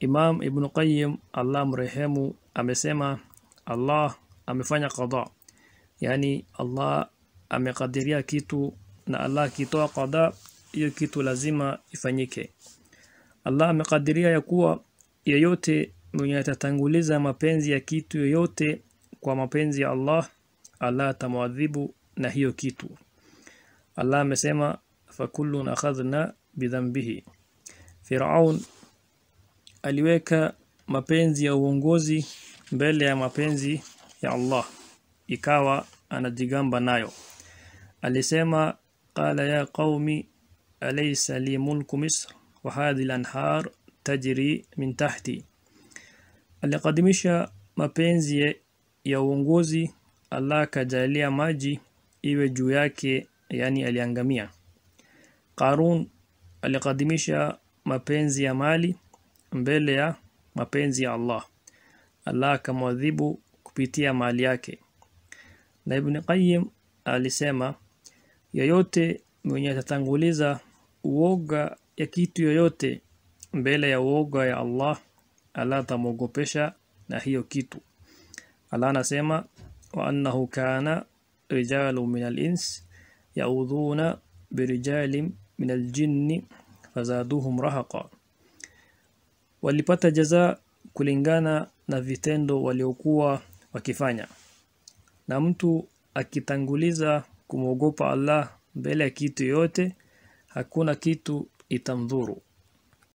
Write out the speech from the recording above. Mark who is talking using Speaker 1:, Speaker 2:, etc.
Speaker 1: Imam Ibn Qayyim Allah mrehemu amesema Allah amefanya qada, yani Allah amekadiria kitu na Allah akitoa qada, hiyo kitu lazima ifanyike. Allah amekadiria ya kuwa yeyote mwenye atatanguliza mapenzi ya kitu yoyote kwa mapenzi ya Allah, Allah atamwadhibu na hiyo kitu. Allah amesema fakullun akhadhna bidhanbihi. Firaun aliweka mapenzi ya uongozi mbele ya mapenzi ya Allah ikawa anajigamba nayo alisema qala ya qaumi alaysa li mulku misr wa hadhihi al-anhar tajri min tahti alikadimisha mapenzi ya uongozi Allah kajalia maji iwe juu yake yani aliangamia Qarun alikadimisha mapenzi ya mali mbele ya mapenzi ya Allah Allah akamwadhibu kupitia mali yake na Ibn Qayyim alisema yoyote mwenye atatanguliza uoga ya kitu yoyote mbele ya uoga ya Allah Allah atamwogopesha na hiyo kitu Allah anasema wa annahu kana rijalu min al-ins yaudhuna birijalin min al-jinni fazaduhum rahaqa walipata jaza kulingana na vitendo waliokuwa wakifanya na mtu akitanguliza kumwogopa Allah mbele ya kitu yote hakuna kitu itamdhuru